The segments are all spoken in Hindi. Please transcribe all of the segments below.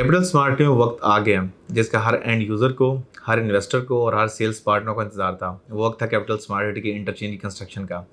कैपिटल स्मार्ट में वक्त आ गया जिसका हर एंड यूज़र को हर इन्वेस्टर को और हर सेल्स पार्टनर को इंतजार था वो वक्त था कैपिटल स्मार्ट सिटी के इंटरचेंज की कंस्ट्रक्शन का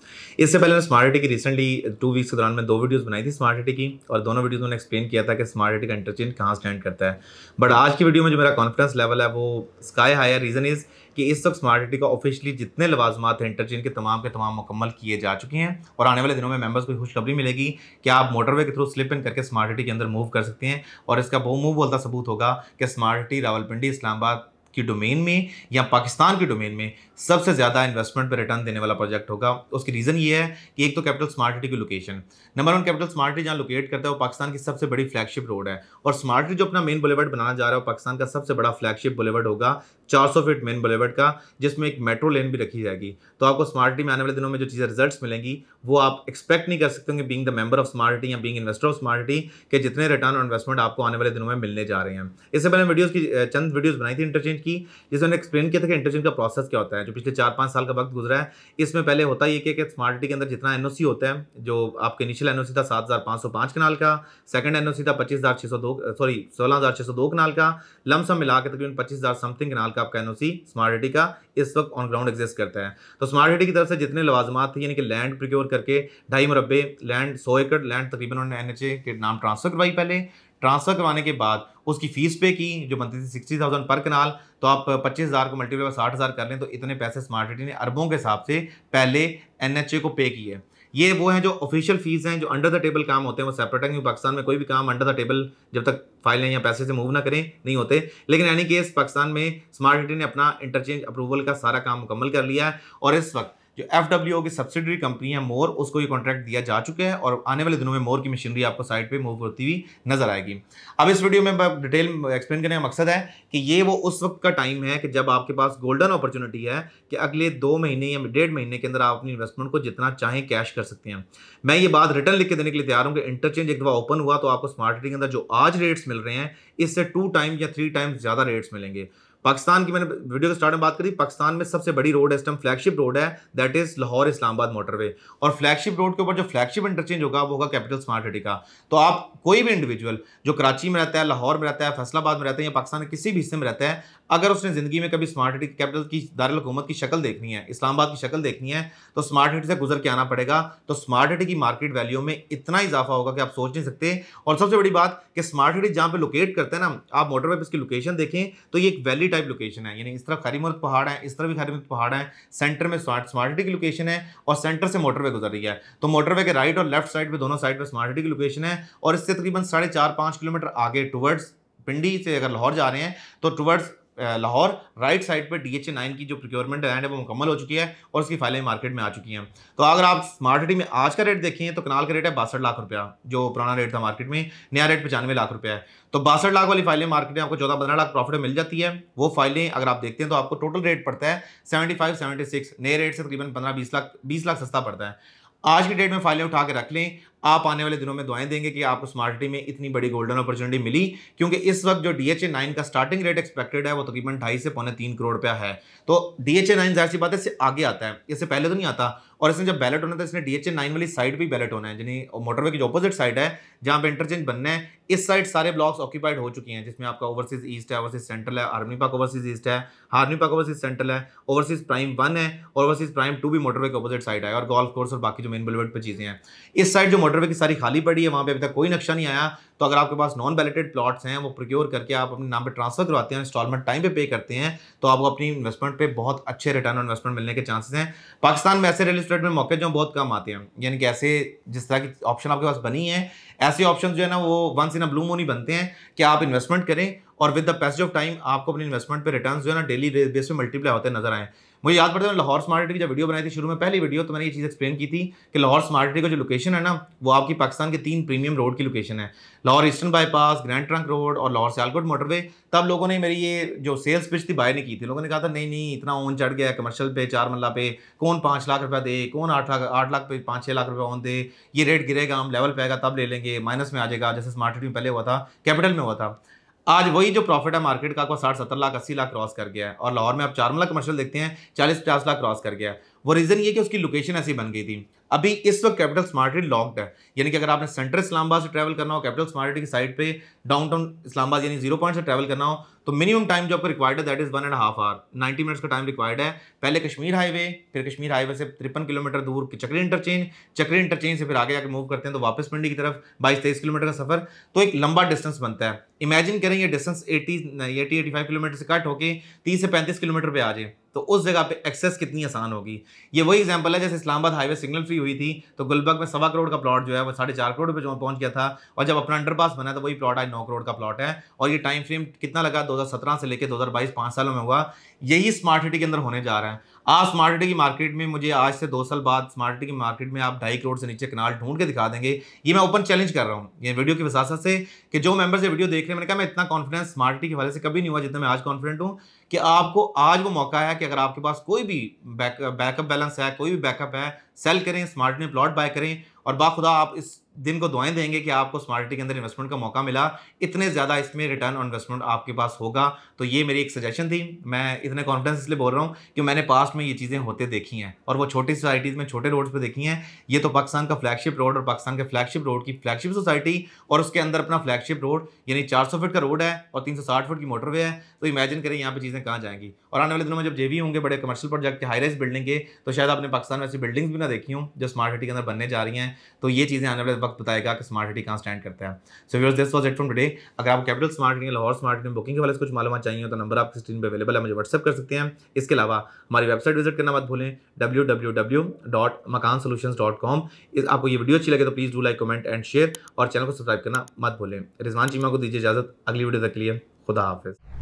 इससे पहले मैंने स्मार्ट सिटी की रिसेंटली टू वीक्स के दौरान मैं दो वीडियोस बनाई थी स्मार्ट सिटी की और दोनों वीडियोस में एक्सप्लेन किया था कि स्मार्ट सिटी का इंटरचेंज कहाँ स्टैंड करता है बट आज की वीडियो में जो मेरा कॉन्फिडेंस लेवल है वो स्काई है रीज़न इज़ कि इस वक्त स्मार्ट सिटी का ऑफिशियली जितने लवाजमात हैं इंटरचेंज के तमाम के तमाम मुकम्मल किए जा चुके हैं और आने वाले दिनों में मेंबर्स को खुशखबरी मिलेगी कि आप मोटरवे के थ्रू स्लिप इन करके स्मार्ट सिटी के अंदर मूव कर सकते हैं और इसका बहुमूव बोलता सबूत होगा कि स्मार्ट सिटी रावलपिंडी इस्लामाबाद की डोमेन में या पाकिस्तान के डोमेन में सबसे ज़्यादा इन्वेस्टमेंट पर रिटर्न देने वाला प्रोजेक्ट होगा उसकी रीज़न ये है कि एक तो कैपिटल स्मार्ट सिटी की location number one capital smart city जहाँ लोकेट करता है वो पाकिस्तान की सबसे बड़ी फ्लैगशिप रोड है और स्मार्ट सिटी जो अपना मेन बुलेवर्ड बनाना जा रहा है वो पाकिस्तान का सबसे बड़ा फ्लैगशिप बुलेवर्ड होगा चार फीट मेन बुलेवर्ड का जिसमें एक मेट्रो लेन भी रखी जाएगी तो आपको स्मार्ट सिटी में आने वाले दिनों में जो चीज़ें रिजल्ट मिलेंगी वो आप एक्सपेक्ट नहीं कर सकते होंगे being the member of smart city या being investor of smart city के जितने रिटर्न और इन्वेस्टमेंट आपको आने वाले दिनों में मिलने जा रहे हैं इससे पहले वीडियोज़ की चंद वीडियोज़ बनाई थी इंटरचेंज की उन्होंने एक्सप्लेन किया था कि इंटरचेंज का प्रोसेस क्या होता है जो पिछले चार पाँच साल का वक्त गुजरा है इसमें पहले होता ये कि, कि स्मार्ट सिटी के अंदर जितना एन होता है जो आपके इनिशियल एन था सात हज़ार पाँच सौ पाँच कनाल का सेकंड एन था पच्चीस हज़ार छः सौ दो सॉरी सोलह हज़ार छः सौ दो कनाल का लमसम मिला के तकरीबन पच्चीस हज़ार समथिंग कनाल का आपका एन स्मार्ट सिटी का इस वक्त ऑन ग्राउंड एग्जिस्ट करता है तो स्मार्ट सिटी की तरफ से जितने लवाजमात थे यानी कि लैंड प्रिक्योर करके ढाई मुरबे लैंड सौ एकड़ लैंड तकरीबन उन्होंने एन के नाम ट्रांसफर करवाई पहले ट्रांसफ़र करवाने के बाद उसकी फ़ीस पे की जो बनती थी सिक्सटी थाउजेंड पर कनाल तो आप पच्चीस हज़ार को मल्टीप्लाई साठ हज़ार कर लें तो इतने पैसे स्मार्ट सिटी ने अरबों के हिसाब से पहले एन को पे किए ये वो हैं जो ऑफिशियल फीस हैं जो अंडर द टेबल काम होते हैं वो सेपरेट हैं क्योंकि पाकिस्तान में कोई भी काम अंडर द टेबल जब तक फाइलें या पैसे से मूव ना करें नहीं होते लेकिन एनी केस पाकिस्तान में स्मार्ट सिटी ने अपना इंटरचेंज अप्रूवल का सारा काम मुकम्मल कर लिया है और इस वक्त जो एफ डब्ल्यू की सब्सिडरी कंपनी है मोर उसको ये कॉन्ट्रैक्ट दिया जा चुके हैं और आने वाले दिनों में मोर की मशीनरी आपको साइट पर मूव होती हुई नजर आएगी अब इस वीडियो में डिटेल एक्सप्लेन करने का मकसद है कि ये वो उस वक्त का टाइम है कि जब आपके पास गोल्डन अपॉर्चुनिटी है कि अगले दो महीने या डेढ़ महीने के अंदर आप अपनी इन्वेस्टमेंट को जितना चाहें कैश कर सकते हैं मैं ये बात रिटर्न लिख के देने के लिए तैयार हूँ कि इंटरचेंज एक दफा ओपन हुआ तो आपको स्मार्ट के अंदर जो आज रेट्स मिल रहे हैं इससे टू टाइम या थ्री टाइम्स ज़्यादा रेट्स मिलेंगे पाकिस्तान की मैंने वीडियो के स्टार्ट में बात करी पाकिस्तान में सबसे बड़ी रोड है इस फ्लैगशिप रोड है that is Lahore Islamabad motorway और फ्लैगशिप रोड के ऊपर जो फ्लैगशिप इंटरचेंज होगा वो होगा कैपिटल स्मार्ट सिटी का तो आप कोई भी इंडिविजुअल जो कराची में रहता है लाहौर में रहता है फैसलाबाद में रहता है या पाकिस्तान के किसी भी हिस्से में रहता है अगर उसने ज़िंदगी में कभी स्मार्ट सिटी कैपिटल की दारकूमत की शक्ल देखनी है इस्लामाबाद की शक्ल देखनी है तो स्मार्ट सिटी से गुजर के आना पड़ेगा तो स्मार्ट सिटी की मार्केट वैल्यू में इतना इजाफा होगा कि आप सोच नहीं सकते और सबसे बड़ी बात कि स्मार्ट सिटी जहाँ पे लोकेट करते हैं ना आप मोटरवे पर इसकी लोकेशन देखें तो ये एक वैली टाइप लोकेशन है यानी इस तरफ खरीमर्द पहाड़ है इस तरफ भी खरीमर्द पहाड़ है सेंटर में स्मार्ट स्मार्ट सिटी की लोकेशन है और सेंटर से मोटरवे गुजर रही है तो मोटरवे के राइट और लेफ्ट साइड पर दोनों साइड पर सिटी की लोकेशन है और इससे तकरीबन साढ़े चार पाँच किलोमीटर आगे टूवर्ड्स पिंडी से अगर लाहौर जा रहे हैं तो टूवर्ड्स लाहौर राइट साइड पर डी एच ए नाइन की जो प्रोक्योरमेंट लैंड है वो मुकम्मल हो चुकी है और उसकी फाइलें मार्केट में आ चुकी हैं तो अगर आप स्मार्ट सिटी में आज का रेट देखें तो कनाल का रेट है बासठ लाख रुपया जो पुराना रेट था मार्केट में नया रेट पचानवे लाख रुपया है तो बासठ लाख वाली फाइलें मार्केट में आपको चौदह पंद्रह लाख प्रॉफिट मिल जाती है वो फाइलें अगर आप देखते हैं तो आपको टोटल रेट पड़ता है सेवेंटी फाइव सेवेंटी सिक्स नए रेट से तकरीबन पंद्रह बीस लाख बीस लाख सस्ता पड़ता है आज की डेट में फाइलें उठा के रख लें आप आने वाले दिनों में दुआएं देंगे कि आपको स्मार्टी में इतनी बड़ी गोल्डन अपॉर्चुनिटी मिली क्योंकि इस वक्त जो डी एच ए नाइन का स्टार्टिंग रेट एक्सपेक्टेड है वो तकरीबन ढाई से पौने तीन करोड़ रुपया है तो डी एच ए नाइन जाहिर सी बात है इससे आगे आता है इससे पहले तो नहीं आता और इसमें जब बैलेट होना था तो इसने डी एच ए नाइन वाली साइड भी बैलेट होना है यानी मोटरवे की जो अपोजिट साइड है जहाँ पे इंटरचेंज बनना है इस साइड सारे ब्लॉक्स ऑक्यूपाइड हो चुके हैं जिसमें आपका ओवरसीज ईस्ट है ओवरसीज सेंट्रल है आर्मी पाक ओवरसीज ईस्ट है आर्मी पाक ओवरसीज सेंट्रल है ओवरसीज प्राइम वन है ओवरसीज प्राइम टू भी मोटरवे के अपोजिट साइड है और गोल्फ कोर्स और बाकी जो मेन बुलेवर्ड पर चीज़ें हैं इस साइड जो मोटरवे की सारी खाली पड़ी है वहाँ पे अभी तक कोई नक्शा नहीं आया तो अगर आपके पास नॉन बैलेटेड प्लॉट्स हैं वो प्रोक्योर करके आप अपने नाम पे ट्रांसफर करवाते हैं इंस्टॉलमेंट टाइम पे पे करते हैं तो आपको अपनी इन्वेस्टमेंट पे बहुत अच्छे रिटर्न ऑन इन्वेस्टमेंट मिलने के चांसेस हैं पाकिस्तान में ऐसे रियल स्टेट में मौके जो बहुत कम आते हैं यानी कि ऐसे जिस तरह की ऑप्शन आपके पास बनी है ऐसे ऑप्शन जो है ना वो once in a blue moon बनते हैं कि आप इन्वेस्टमेंट करें और with the passage of time आपको अपनी इन्वेस्टमेंट पर रिटर्न जो है ना डेली बेस पर मल्टीप्लाई होते नजर आए मुझे याद पड़ता है लाहौर स्मार्ट की जब वीडियो बनाई थी शुरू में पहली वीडियो तो मैंने ये चीज़ एक्सप्लेन की थी कि लाहौर स्मार्ट का जो लोकेशन है ना वो आपकी पाकिस्तान के तीन प्रीमियम रोड की लोकेशन है Lahore eastern bypass grand trunk road और लाहौर सियालकोट मोटरवे तब लोगों ने मेरी ये जो सेल्स पिच थी बाय नहीं की थी लोगों ने कहा था नहीं नहीं इतना ओन चढ़ गया कमर्शल पे चार मल्ला पे कौन पाँच लाख रुपया दे कौन आठ लाख आठ लाख पे पाँच छः लाख रुपया ओन दे ये रेट गिरेगा हम लेवल पे आएगा तब ले लेंगे माइनस में आ जाएगा जैसे स्मार्ट में पहले हुआ था कैपिटल में हुआ था आज वही जो प्रॉफिट है मार्केट का साठ सत्तर लाख अस्सी लाख क्रॉस कर गया है और लाहौर में आप चार मिला कमर्शियल देखते हैं चालीस पचास लाख क्रॉस कर गया है वो रीज़न ये कि उसकी लोकेशन ऐसी बन गई थी अभी इस वक्त कैपिटल स्मार्ट सिटी लॉक्ड है यानी कि अगर आपने सेंट्रल इस्लामाबाद से ट्रैवल करना हो कैपिटल स्मार्ट की साइड पे डाउनटाउन इस्लामाबाद यानी जीरो पॉइंट से ट्रैवल करना हो तो मिनिमम टाइम जो आपको रिक्वायर्ड है that is one and half hour ninety minutes का टाइम रिक्वायर्ड है पहले कश्मीर हाईवे फिर कश्मीर हाईवे से तिरपन किलोमीटर दूर चक्री इंटरचेंज चक्री इंटरचेंज से फिर आगे जाकर मूव करते हैं तो वापस पिंडी की तरफ बाईस तेईस किलोमीटर का सफर तो एक लंबा डिस्टेंस बनता है इमेजिन करें यह distance eighty eighty eighty five kilometre से कट होकर तीस से पैंतीस किलोमीटर पर आ जाए तो उस जगह पे एक्सेस कितनी आसान होगी ये वही एग्जांपल है जैसे इस्लामाबाद हाईवे सिग्नल फ्री हुई थी तो गुलबर्ग में सवा करोड़ का प्लॉट जो है वो साढ़े चार करोड़ पे जो पहुंच गया था और जब अपना अंडरपास बना तो वही प्लॉट आज नौ करोड़ का प्लॉट है और ये टाइम फ्रेम कितना लगा दो 2017 से लेकर 2022 हज़ार पाँच सालों में हुआ यही स्मार्ट सिटी के अंदर होने जा रहा है आप स्मार्ट सिटी की मार्केट में मुझे आज से दो साल बाद स्मार्ट सिटी की मार्केट में आप ढाई करोड़ से नीचे कनाल ढूंढ के दिखा देंगे ये मैं ओपन चैलेंज कर रहा हूँ ये वीडियो की विशास से कि जो मेंबर्स ये वीडियो देख रहे हैं मैंने कहा मैं इतना कॉन्फिडेंस स्मार्ट सिटी के हवाले से कभी नहीं हुआ जितना मैं आज कॉन्फिडेंट हूँ कि आपको आज वो मौका है कि अगर आपके पास कोई भी बैकअप बैलेंस है कोई भी बैकअप है सेल करें स्मार्ट में प्लॉट बाय करें और बाखुदा आप इस दिन को दुआएं देंगे कि आपको स्मार्टी के अंदर इन्वेस्टमेंट का मौका मिला इतने ज़्यादा इसमें रिटर्न ऑन इन्वेस्टमेंट आपके पास होगा तो ये मेरी एक सजेशन थी मैं इतने कॉन्फिडेंस इसलिए बोल रहा हूँ कि मैंने पास्ट में ये चीज़ें होते देखी हैं और वो छोटी सोसाइटीज़ में छोटे रोड्स पर देखी हैं ये तो पाकिस्तान का फ्लैगशिप रोड और पाकिस्तान के फ्लैगशिप रोड की फ्लैगशिप सोसाइटी और उसके अंदर अपना फ्लैगशिप रोड यानी चार फीट का रोड है और तीन फीट की मोटरवे है तो इमेजिन करें यहाँ पर चीज़ें कहाँ जाएंगी और आने वाले दिनों में जब जेवी होंगे बड़े commercial project high rise building के तो शायद आपने पाकिस्तान में ऐसी बिल्डिंग्स भी ना देखी हूँ जो स्मार्ट सिटी के अंदर बनने जा रही हैं तो ये चीज़ें आने वाले वक्त बताएगा कि स्मार्ट सिटी कहाँ स्टैंड करता है so viewers this was it from today अगर आप कैपिटल स्मार्ट नहीं लाहौर स्मार्ट में बुकिंग के वाले कुछ मालूम चाहिए तो नंबर आपकी स्क्रीन पर अवेलेबल है मुझे व्हाट्सअप कर सकते हैं इसके अलावा हमारी वेबसाइट विजिट करना मत भूलें W W W dot Makaan solution dot com आपको ये वीडियो अच्छी लगे तो please do like comment and share और चैनल को सब्सक्राइब करना मत भूलें रिजवान चीमा को दीजिए इजाज़त अगली वीडियो तक के लिए खुदा हाफिज़